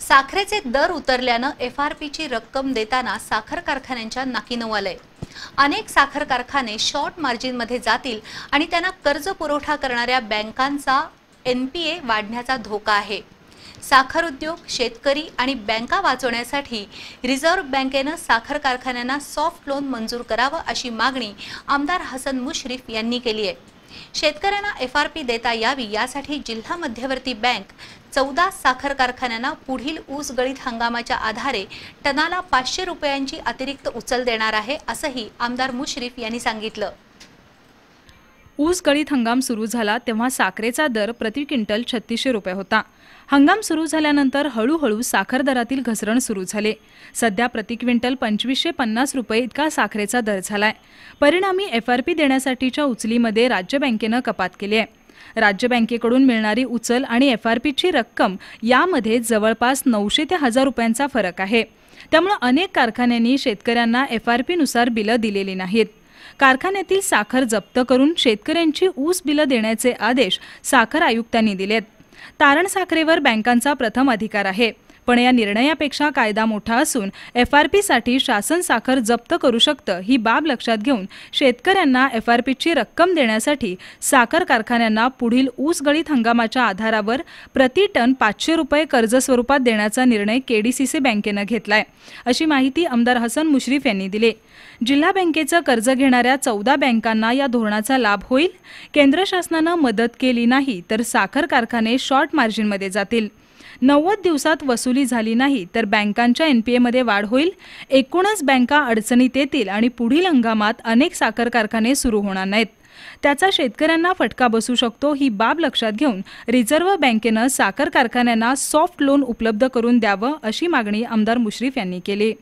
साखरेचे दर उतरल्यानं F R पीची रक्कम देताना साखर कारखान्यांच्या नाकी आलंय अनेक साखर कारखाने शॉर्ट मार्जिनमध्ये जातील आणि त्यांना कर्ज पुरवठा करणाऱ्या बँकांचा एन पी ए वाढण्याचा धोका आहे साखर उद्योग शेतकरी आणि बँका वाचवण्यासाठी रिझर्व्ह बँकेनं साखर कारखान्यांना सॉफ्ट लोन मंजूर करावं अशी मागणी आमदार हसन मुश्रीफ यांनी केली आहे शेतकऱ्यांना एफ आर पी देता यावी यासाठी जिल्हा मध्यवर्ती बँक चौदा साखर कारखान्यांना पुढील ऊस गळीत हंगामाच्या आधारे टनाला पाचशे रुपयांची अतिरिक्त उचल देणार आहे असंही आमदार मुश्रीफ यांनी सांगितलं ऊस गळीत हंगाम सुरू झाला तेव्हा साखरेचा दर प्रति क्विंटल छत्तीसशे रुपये होता हंगाम सुरू झाल्यानंतर हळूहळू साखर दरातील घसरण सुरू झाले सध्या प्रति क्विंटल पंचवीसशे पन्नास रुपये इतका साखरेचा दर झालाय परिणामी एफ आर पी देण्यासाठीच्या उचलीमध्ये राज्य बँकेनं कपात केली आहे राज्य बँकेकडून मिळणारी उचल आणि एफ आर पीची रक्कम यामध्ये जवळपास नऊशे ते हजार रुपयांचा फरक आहे त्यामुळे अनेक कारखान्यांनी शेतकऱ्यांना एफ आर पीनुसार बिलं दिलेली नाहीत कारखान्यातील साखर जप्त करून शेतकऱ्यांची ऊस बिलं देण्याचे आदेश साखर आयुक्तांनी दिलेत तारण साखरेवर बँकांचा प्रथम अधिकार आहे पण या निर्णयापेक्षा कायदा मोठा असून एफ आर पीसाठी शासन साखर जप्त करू शकतं ही बाब लक्षात घेऊन शेतकऱ्यांना एफ आर पीची रक्कम देण्यासाठी साखर कारखान्यांना पुढील ऊस गळीत हंगामाच्या आधारावर प्रति टन पाचशे रुपये कर्ज स्वरूपात देण्याचा निर्णय केडीसीसी बँकेनं घेतलाय अशी माहिती आमदार हसन मुश्रीफ यांनी दिली जिल्हा बँकेचं कर्ज घेणाऱ्या चौदा बँकांना या धोरणाचा लाभ होईल केंद्र शासनानं मदत केली नाही तर साखर कारखाने शॉर्ट मार्जिनमध्ये जातील नव्वद दिवसात वसुली झाली नाही तर बँकांच्या एन पी एमध्ये वाढ होईल एकूणच बँका अडचणीत येतील आणि पुढील हंगामात अनेक साखर कारखाने सुरू होणार नाहीत त्याचा शेतकऱ्यांना फटका बसू शकतो ही बाब लक्षात घेऊन रिझर्व्ह बँकेनं साखर कारखान्यांना सॉफ्ट लोन उपलब्ध करून द्यावं अशी मागणी आमदार मुश्रीफ यांनी केली